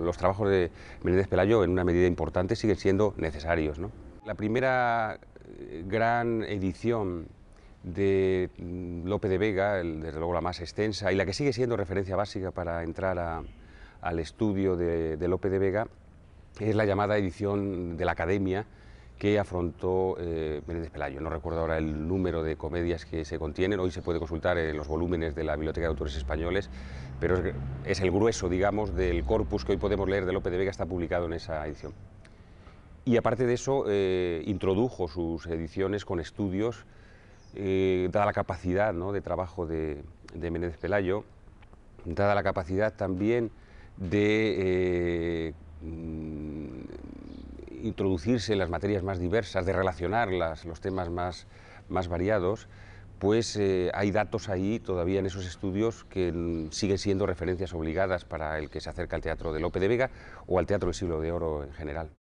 Los trabajos de Menéndez Pelayo, en una medida importante, siguen siendo necesarios. La primera eh, gran edición de mm, Lope de Vega, desde luego la más extensa y la que sigue siendo referencia básica para entrar al estudio de, de de Vega, es la llamada edición de la Academia, que afrontó eh, Menéndez Pelayo. No recuerdo ahora el número de comedias que se contienen, hoy se puede consultar en los volúmenes de la Biblioteca de Autores Españoles, pero es, el grueso, digamos, del corpus que hoy podemos leer de Lope de Vega, está publicado en esa edición. Y aparte de eso, eh, introdujo sus ediciones con estudios, eh, dada la capacidad de trabajo de, de Menéndez Pelayo, dada la capacidad también de eh, introducirse en las materias más diversas, de relacionar los temas más, más variados, pues eh, hay datos ahí todavía en esos estudios que siguen siendo referencias obligadas para el que se acerca al teatro de Lope de Vega o al teatro del siglo de oro en general.